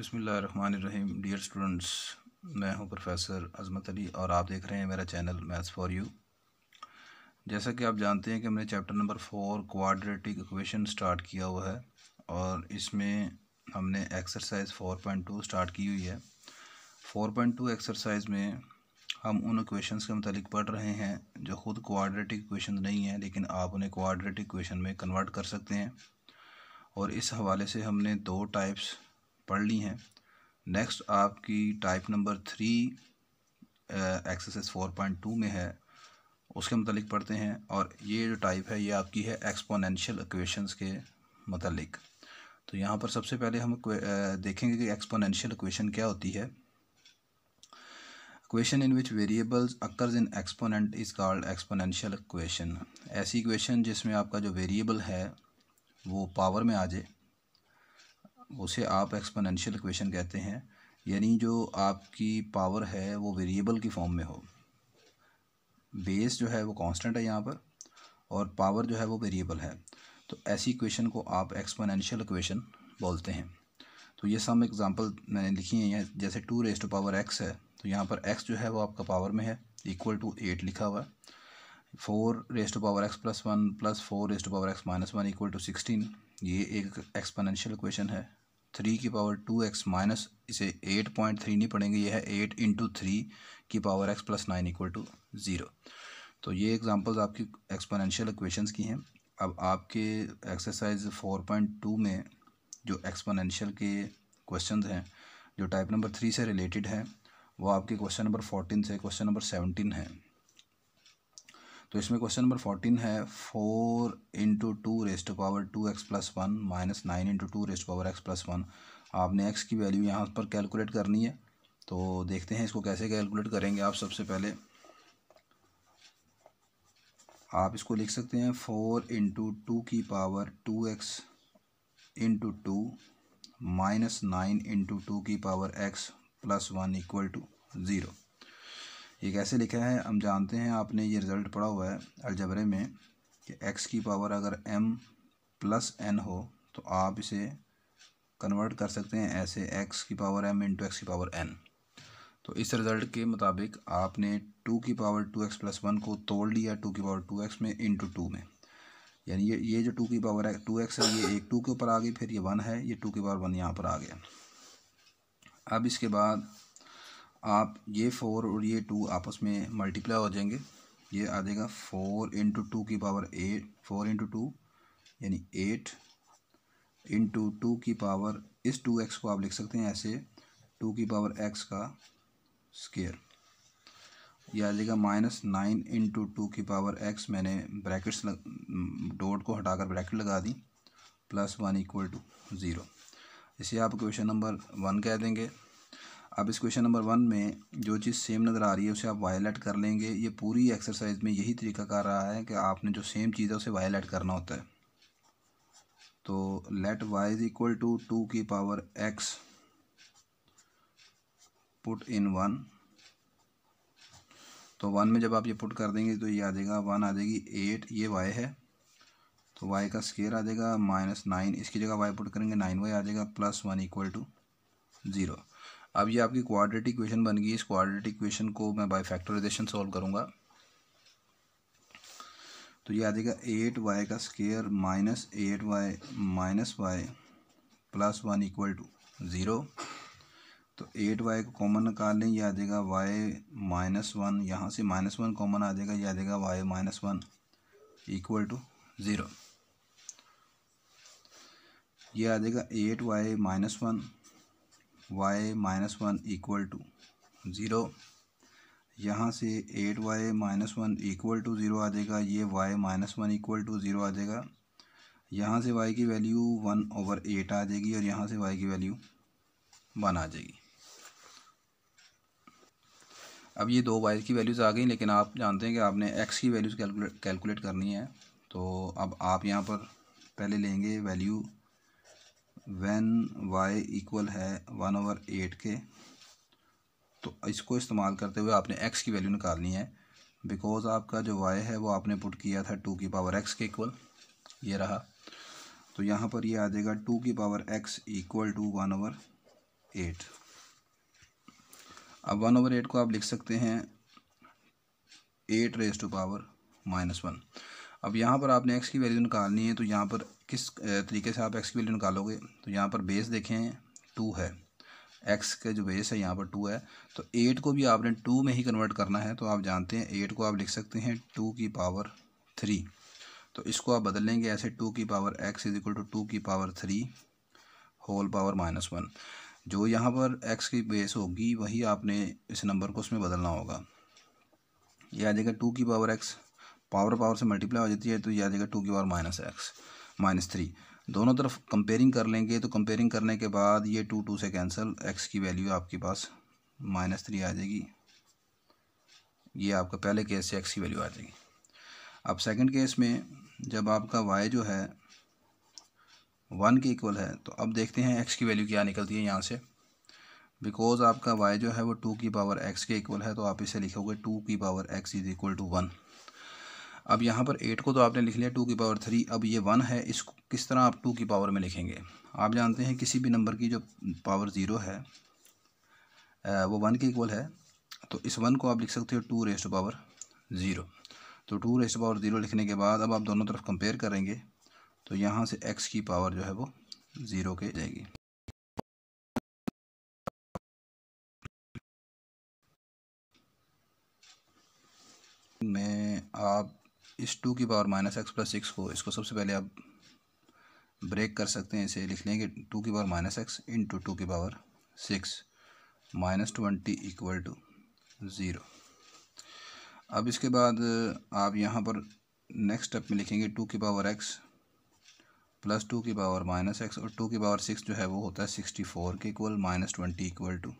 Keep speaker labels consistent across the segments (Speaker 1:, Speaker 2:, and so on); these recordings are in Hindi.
Speaker 1: बसमीम डियर स्टूडेंट्स मैं हूं प्रोफेसर अजमत अली और आप देख रहे हैं मेरा चैनल मैथ्स फॉर यू जैसा कि आप जानते हैं कि हमने chapter number four quadratic equation start किया हुआ है और इसमें हमने exercise four point two start की हुई है फोर पॉइंट टू एक्सरसाइज में हम उन इक्वेशंस के मतलब पढ़ रहे हैं जो ख़ुद क्वाड्रेटिक इक्वेशन नहीं हैं लेकिन आप उन्हें क्वाड्रेटिक इक्वेशन में कन्वर्ट कर सकते हैं और इस हवाले से हमने दो टाइप्स पढ़ ली हैं नेक्स्ट आपकी type number three exercise four point two में है उसके मतलब पढ़ते हैं और ये जो टाइप है ये आपकी है एक्सपोनेंशियल इक्वेशंस के मतलब तो यहाँ पर सबसे पहले हम देखेंगे कि एक्सपोनेंशियल इक्वेशन क्या होती है equation in which variables occurs in exponent is called exponential equation ऐसी इक्वेशन जिसमें आपका जो वेरिएबल है वो पावर में आ जाए उसे आप एक्सपोनेंशियल इक्वेशन कहते हैं यानी जो आपकी पावर है वो वेरिएबल की फॉर्म में हो बेस जो है वो कांस्टेंट है यहाँ पर और पावर जो है वो वेरिएबल है तो ऐसी इक्वेशन को आप एक्सपोनेंशियल इक्वेशन बोलते हैं तो ये सब एग्जांपल मैंने लिखी हैं जैसे two raise to power x है तो यहाँ पर एक्स जो है वो आपका पावर में है इक्वल टू एट लिखा हुआ है four raise to power x plus one plus four raise to power x minus one equal to sixteen ये एक एक्सपोनेंशियल इक्वेशन है थ्री की पावर टू एक्स माइनस इसे एट पॉइंट थ्री नहीं पढ़ेंगे यह है एट इंटू थ्री की power x plus nine equal to zero तो ये एग्जांपल्स आपकी एक्सपोनेंशियल इक्वेशंस की हैं अब आपके एक्सरसाइज फोर पॉइंट टू में जो एक्सपोनेंशियल के क्वेश्चन हैं जो टाइप नंबर थ्री से रिलेटेड हैं वो आपके क्वेश्चन नंबर फोर्टीन से क्वेश्चन नंबर सेवनटीन है तो इसमें क्वेश्चन नंबर फोर्टीन है four into two raised power two x plus one minus nine into two raised power x plus one आपने एक्स की वैल्यू यहाँ पर कैलकुलेट करनी है तो देखते हैं इसको कैसे कैलकुलेट करेंगे आप सबसे पहले आप इसको लिख सकते हैं फोर इंटू टू की power two x into two minus nine into two की power x plus one equal to zero ये कैसे लिखा है हम जानते हैं आपने ये रिज़ल्ट पढ़ा हुआ है अलजबरे में कि एक्स की पावर अगर एम प्लस एन हो तो आप इसे कन्वर्ट कर सकते हैं ऐसे एक्स की पावर एम इंटू एक्स की पावर एन तो इस रिज़ल्ट के मुताबिक आपने टू की power two x plus one को तोड़ लिया टू की पावर टू एक्स में इंटू टू में यानी ये ये जो टू की पावर है टू एक्स है ये एक टू के ऊपर आ गई फिर ये वन है ये टू की पावर वन यहाँ पर आ गया अब इसके बाद आप ये फोर और ये टू आपस में मल्टीप्लाई हो जाएंगे ये आ जाएगा फोर इंटू टू की power eight four into two यानी एट इंटू टू की पावर इस टू एक्स को आप लिख सकते हैं ऐसे टू की पावर एक्स का स्केयर यह आ जाएगा माइनस नाइन इंटू टू की पावर एक्स मैंने ब्रैकेट्स लग डोट को हटाकर ब्रैकेट लगा दी plus one equal to zero इसे आप क्वेश्चन नंबर वन कह देंगे अब इस क्वेश्चन नंबर वन में जो चीज़ सेम नज़र आ रही है उसे आप वायलेट कर लेंगे ये पूरी एक्सरसाइज में यही तरीका कर रहा है कि आपने जो सेम चीज़ है उसे वायलेट करना होता है तो let y is equal to two की power x put in one तो वन में जब आप ये पुट कर देंगे तो ये आ जाएगा वन आ जाएगी एट ये वाई है तो वाई का स्केयर आ जाएगा माइनस नाइन इसकी जगह वाई पुट करेंगे नाइन वाई आ जाएगा plus one equal to zero अब ये आपकी क्वाड्रेटिक इक्वेशन बन गई इस क्वाड्रेटिक इक्वेशन को मैं बाई फैक्टराइजेशन सॉल्व करूंगा तो ये आ जाएगा एट वाई का square minus eight y minus y plus one equal to zero तो एट वाई को कॉमन निकाल लें यह आ जाएगा वाई माइनस वन यहाँ से माइनस वन कॉमन आ जाएगा यह आ जाएगा y minus one equal to zero आ जाएगा eight y minus one y minus one equal to zero यहाँ से eight y minus one equal to zero आ जाएगा ये y minus one equal to zero आ जाएगा यहाँ से वाई की वैल्यू वन ओवर एट आ जाएगी और यहाँ से वाई की वैल्यू वन आ जाएगी अब ये दो वाई की वैल्यूज़ आ गई लेकिन आप जानते हैं कि आपने एक्स की वैल्यूज़ कैलकुलेट कैलकुलेट करनी है तो अब आप यहाँ पर पहले लेंगे वैल्यू वन वाई इक्वल है वन ओवर एट के तो इसको इस्तेमाल करते हुए आपने एक्स की वैल्यू निकालनी है बिकॉज आपका जो वाई है वो आपने पुट किया था टू की पावर एक्स के इक्वल ये रहा तो यहाँ पर ये आ जाएगा टू की power x equal to one over eight अब वन ओवर एट को आप लिख सकते हैं eight raise to power minus one अब यहाँ पर आपने एक्स की वैल्यू निकालनी है तो यहाँ पर किस तरीके से आप एक्स की वैल्यू निकालोगे तो यहाँ पर बेस देखें टू है एक्स का जो बेस है यहाँ पर टू है तो एट को भी आपने टू में ही कन्वर्ट करना है तो आप जानते हैं एट को आप लिख सकते हैं टू की पावर थ्री तो इसको आप बदल लेंगे ऐसे टू की power x is equal to two की power three whole power minus one जो यहाँ पर एक्स की बेस होगी वही आपने इस नंबर को उसमें बदलना होगा ये आ जाएगा टू की पावर एक्स पावर पावर से मल्टीप्लाई हो जाती है तो ये आ जाएगा टू की power minus x minus three दोनों तरफ कंपेयरिंग कर लेंगे तो कंपेयरिंग करने के बाद ये टू टू से कैंसिल एक्स की वैल्यू आपके पास माइनस थ्री आ जाएगी ये आपका पहले केस से एक्स की वैल्यू आ जाएगी अब सेकंड केस में जब आपका वाई जो है वन के इक्वल है तो अब देखते हैं एक्स की वैल्यू क्या निकलती है यहाँ से बिकॉज आपका वाई जो है वो टू की पावर एक्स के इक्वल है तो आप इसे लिखोगे टू की power x is equal to one अब यहाँ पर एट को तो आपने लिख लिया टू की पावर थ्री अब ये वन है इसको किस तरह आप टू की पावर में लिखेंगे आप जानते हैं किसी भी नंबर की जो पावर ज़ीरो है वो वन के इक्वल है तो इस वन को आप लिख सकते हो two raise to power zero तो two raise to power zero लिखने के बाद अब आप दोनों तरफ कंपेयर करेंगे तो यहाँ से एक्स की पावर जो है वो ज़ीरो के जाएगी मैं आप इस टू की power minus x plus six को इसको सबसे पहले आप ब्रेक कर सकते हैं इसे लिख लेंगे टू की power minus x into two की power six minus twenty equal to zero अब इसके बाद आप यहाँ पर नेक्स्ट स्टेप में लिखेंगे टू की पावर एक्स प्लस टू की पावर माइनस एक्स और टू की पावर सिक्स जो है वो होता है सिक्सटी फोर के equal minus twenty equal to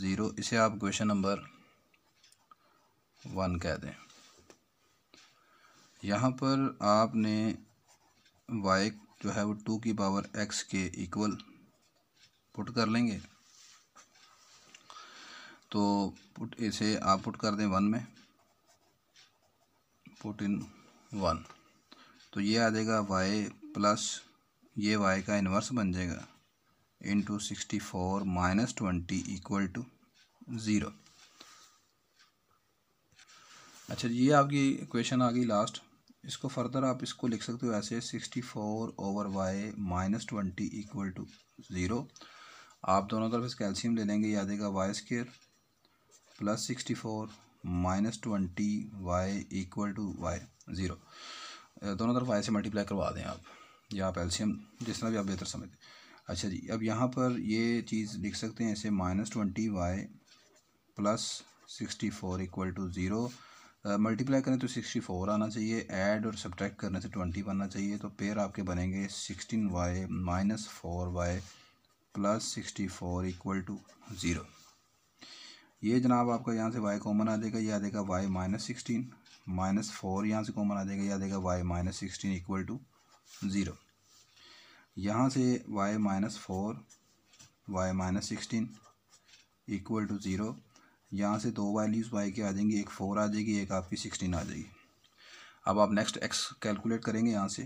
Speaker 1: zero इसे आप क्वेश्चन नंबर वन कह दें यहाँ पर आपने वाई जो है वो टू की पावर एक्स के इक्वल पुट कर लेंगे तो पुट इसे आप पुट कर दें वन में पुट इन वन तो ये आ जाएगा वाई प्लस ये वाई का इन्वर्स बन जाएगा into sixty four minus twenty equal to zero अच्छा ये आपकी क्वेश्चन आ गई लास्ट इसको फर्दर आप इसको लिख सकते हो ऐसे sixty four over y minus twenty equal to zero आप दोनों तरफ इस कैल्शियम ले लेंगे याद आएगा y square plus sixty four minus twenty y equal to y zero दोनों तरफ वाई से मल्टीप्लाई करवा दें आप या आप एल्शियम जिस तरह भी आप बेहतर समझते अच्छा जी अब यहाँ पर ये चीज़ लिख सकते हैं ऐसे minus twenty y plus sixty four equal to zero multiply करें तो सिक्सटी फोर आना चाहिए ऐड और सब्ट्रैक्ट करने से ट्वेंटी बनना चाहिए तो पेयर आपके बनेंगे sixteen y minus four y plus sixty four equal to zero ये जनाब आपका यहाँ से वाई कॉमन आ जाएगा ये आ जाएगा y minus sixteen minus four यहाँ से कॉमन आ जाएगा ये आ जाएगा y minus sixteen equal to zero यहाँ से y minus four y minus sixteen equal to zero यहाँ से दो वैल्यूज़ वाई के आ जाएंगी एक फोर आ जाएगी एक आपकी सिक्सटीन आ जाएगी अब आप नेक्स्ट एक्स कैलकुलेट करेंगे यहाँ से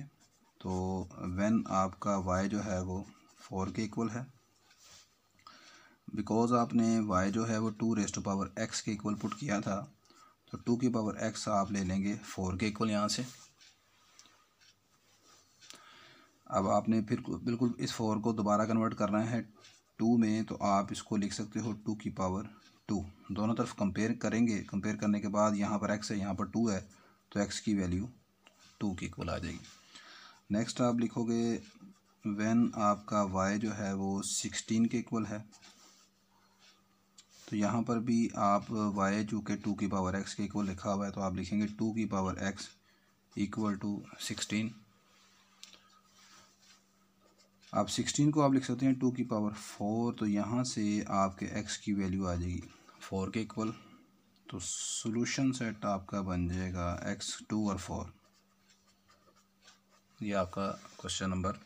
Speaker 1: तो वेन आपका वाई जो है वो फोर के इक्वल है बिकॉज आपने वाई जो है वो two raise to power x के इक्वल पुट किया था तो टू की पावर एक्स आप ले लेंगे फोर के इक्वल यहाँ से अब आपने फिर बिल्कुल इस फोर को दोबारा कन्वर्ट करना है टू में तो आप इसको लिख सकते हो टू की पावर टू दोनों तरफ कंपेयर करेंगे कंपेयर करने के बाद यहाँ पर एक्स है यहाँ पर टू है तो एक्स की वैल्यू टू की इक्वल आ जाएगी नेक्स्ट आप लिखोगे वैन आपका वाई जो है वो सिक्सटीन के इक्वल है तो यहाँ पर भी आप वाई जो के टू की पावर एक्स के इक्वल लिखा हुआ है तो आप लिखेंगे टू की power x equal to sixteen आप सिक्सटीन को आप लिख सकते हैं टू की पावर फोर तो यहाँ से आपके एक्स की वैल्यू आ जाएगी फोर के इक्वल तो सॉल्यूशन सेट आपका बन जाएगा एक्स टू और फोर ये आपका क्वेश्चन नंबर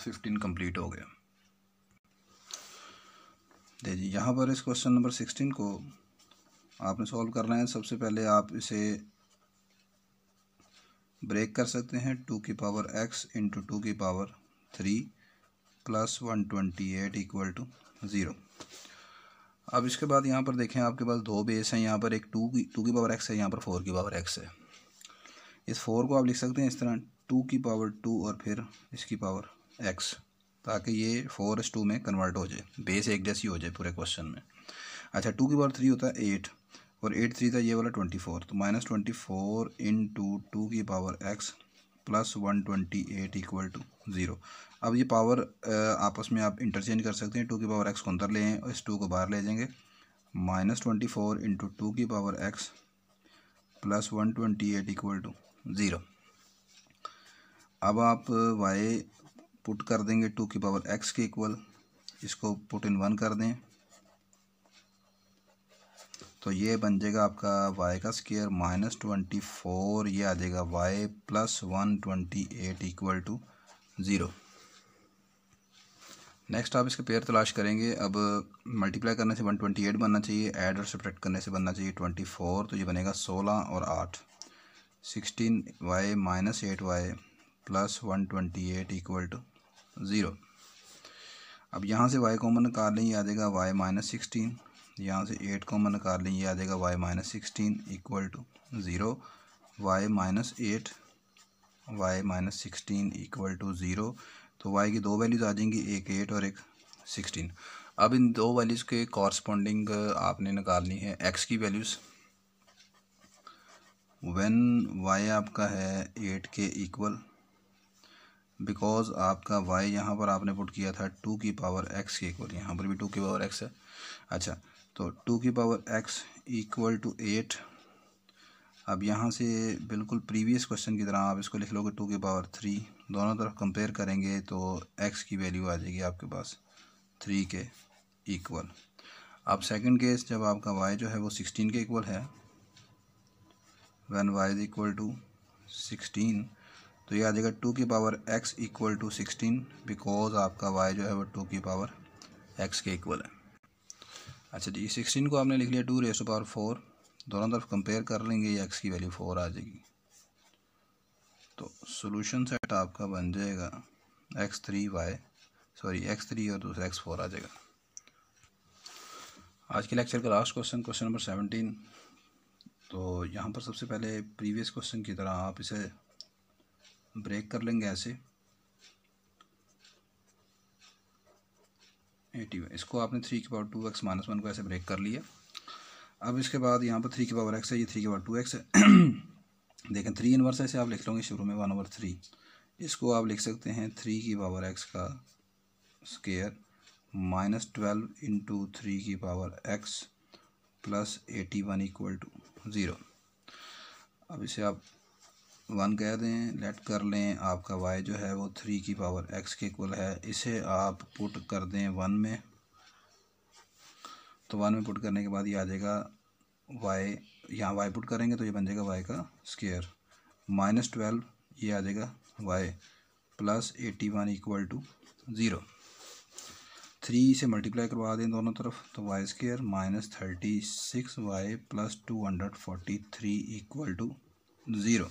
Speaker 1: फिफ्टीन कंप्लीट हो गया देखिए यहाँ पर इस क्वेश्चन नंबर सिक्सटीन को आपने सॉल्व करना है सबसे पहले आप इसे ब्रेक कर सकते हैं टू की पावर एक्स इंटू टू की power three plus one twenty eight equal to zero अब इसके बाद यहाँ पर देखें आपके पास दो बेस हैं यहाँ पर एक टू की टू की पावर एक्स है यहाँ पर फोर की पावर एक्स है इस फोर को आप लिख सकते हैं इस तरह टू की पावर टू और फिर इसकी पावर एक्स ताकि ये फोर एस टू में कन्वर्ट हो जाए बेस एक जैसी हो जाए पूरे क्वेश्चन में अच्छा टू की पावर थ्री होता है एट और एट थ्री था ये वाला ट्वेंटी फोर तो minus twenty four into two की power x plus one twenty eight equal to zero अब ये पावर आपस में आप इंटरचेंज कर सकते हैं टू की पावर एक्स को अंदर ले आएँ और इस टू को बाहर ले जाएंगे minus twenty four into two की power x plus one twenty eight equal to zero अब आप वाई पुट कर देंगे टू की पावर एक्स के इक्वल इसको पुट इन वन कर दें तो ये बन जाएगा आपका वाई का स्केयर माइनस ट्वेंटी फोर ये आ जाएगा y plus one twenty eight equal to zero next आप इसके पेयर तलाश करेंगे अब मल्टीप्लाई करने से वन ट्वेंटी एट बनना चाहिए ऐड और सब्ट्रैक्ट करने से बनना चाहिए ट्वेंटी फोर तो ये बनेगा सोलह और आठ sixteen y minus eight y plus one twenty eight equal to zero अब यहाँ से वाई कॉमन निकाल लें ये आ जाएगा वाई माइनस सिक्सटीन यहाँ से एट कॉमन निकाल लें ये आ जाएगा y minus sixteen equal to zero y minus eight y minus sixteen equal to zero तो वाई की दो वैल्यूज़ आ जाएंगी एक एट और एक सिक्सटीन अब इन दो वैल्यूज़ के कॉरस्पॉन्डिंग uh, आपने निकालनी है एक्स की वैल्यूज़ वेन वाई आपका है एट के इक्वल बिकॉज आपका वाई यहाँ पर आपने पुट किया था टू की पावर एक्स के इक्वल यहाँ पर भी टू की पावर एक्स है अच्छा तो टू की power x equal to eight अब यहाँ से बिल्कुल प्रीवियस क्वेश्चन की तरह आप इसको लिख लोगे टू के पावर थ्री दोनों तरफ कंपेयर करेंगे तो एक्स की वैल्यू आ जाएगी आपके पास थ्री के इक्वल अब सेकंड केस जब आपका वाई जो है वो सिक्सटीन के इक्वल है when y is equal to sixteen तो ये आ जाएगा टू की power x equal to sixteen because आपका वाई जो है वो टू की पावर एक्स के इक्वल है अच्छा जी सिक्सटीन को आपने लिख लिया टू रेस पावर फोर दोनों तरफ कंपेयर कर लेंगे या एक्स की वैल्यू फोर आ जाएगी तो सोलूशन सेट आपका बन जाएगा x three y sorry x three और दूसरा एक्स फोर आ जाएगा आज के लेक्चर का last question question number seventeen तो यहाँ पर सबसे पहले प्रीवियस क्वेश्चन की तरह आप इसे ब्रेक कर लेंगे ऐसे एटी इसको आपने थ्री के power two x minus one को ऐसे ब्रेक कर लिया अब इसके बाद यहाँ पर थ्री की पावर एक्स है ये थ्री की पावर टू एक्स है देखें थ्री इनवर्स ऐसे आप लिख लोगे शुरू में वन ओवर थ्री इसको आप लिख सकते हैं थ्री की पावर एक्स का square minus twelve into three की power x plus eighty one equal to zero अब इसे आप वन कह दें लेट कर लें आपका वाई जो है वो थ्री की पावर एक्स के इक्वल है इसे आप पुट कर दें वन में तो वन में पुट करने के बाद ये आ जाएगा वाई यहाँ वाई पुट करेंगे तो ये बन जाएगा वाई का स्केयर माइनस ट्वेल्व ये आ जाएगा y plus eighty one equal to zero three से मल्टीप्लाई करवा दें दोनों तरफ तो y square minus thirty six y plus two hundred forty three equal to zero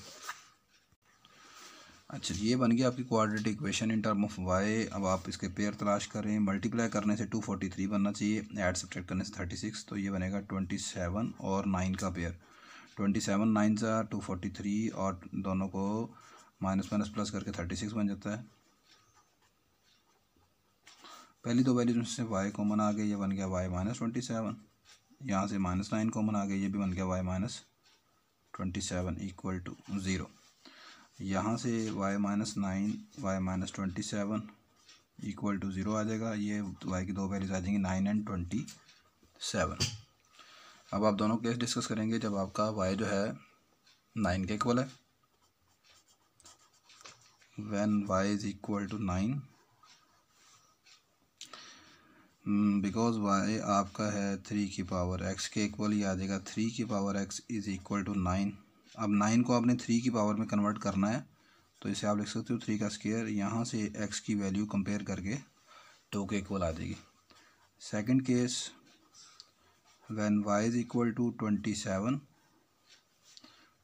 Speaker 1: अच्छा ये बन गया आपकी quadratic equation in term of y अब आप इसके पेयर तलाश करें मल्टीप्लाई करने से टू थ्री बनना चाहिए ऐड सब्ट्रैक्ट करने से थर्टी सिक्स तो ये बनेगा ट्वेंटी सेवन और नाइन का पेयर ट्वेंटी सेवन नाइन सा टू फोर्टी थ्री और दोनों को माइनस माइनस प्लस करके थर्टी सिक्स बन जाता है पहली दो वैल्यूज में से वाई कॉमन आ गया ये बन गया वाई माइनस ट्वेंटी सेवन यहाँ से माइनस नाइन कॉमन आ गया ये भी बन गया y minus twenty seven equal to zero यहाँ से y minus nine y minus twenty seven equal to zero आ जाएगा ये y की दो वैल्यूज आ जाएंगी नाइन एंड ट्वेंटी सेवन अब आप दोनों केस डिस्कस करेंगे जब आपका y जो है नाइन के इक्वल है when y is equal to nine because y आपका है थ्री की पावर x के इक्वल ही आ जाएगा थ्री की power x is equal to nine अब नाइन को आपने थ्री की पावर में कन्वर्ट करना है तो इसे आप लिख सकते हो थ्री का स्केयर यहाँ से एक्स की वैल्यू कंपेयर करके टू के इक्वल आ जाएगी second case when y is equal to twenty seven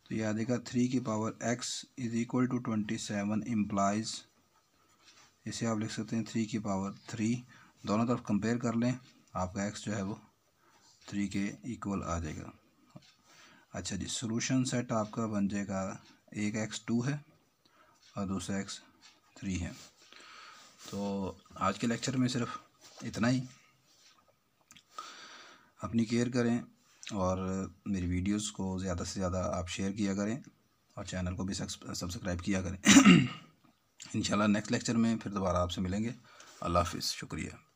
Speaker 1: तो यह जाएगा थ्री की power x is equal to twenty seven implies इसे आप लिख सकते हैं थ्री की पावर थ्री दोनों तरफ कंपेयर कर लें आपका एक्स जो है वो थ्री के इक्वल आ जाएगा अच्छा जी सॉल्यूशन सेट आपका बन जाएगा एक एक्स टू है और दूसरा एक्स थ्री है तो आज के लेक्चर में सिर्फ इतना ही अपनी केयर करें और मेरी वीडियोस को ज़्यादा से ज़्यादा आप शेयर किया करें और चैनल को भी सब्सक्राइब किया करें इंशाल्लाह नेक्स्ट लेक्चर में फिर दोबारा आपसे मिलेंगे अल्लाह हाफिज़ शुक्रिया